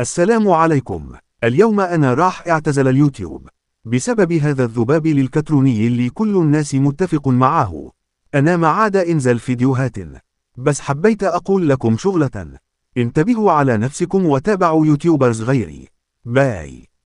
السلام عليكم اليوم أنا راح اعتزل اليوتيوب بسبب هذا الذباب الإلكتروني اللي كل الناس متفق معاه أنا ما عاد إنزل فيديوهات بس حبيت أقول لكم شغلة انتبهوا على نفسكم وتابعوا يوتيوبرز غيري باي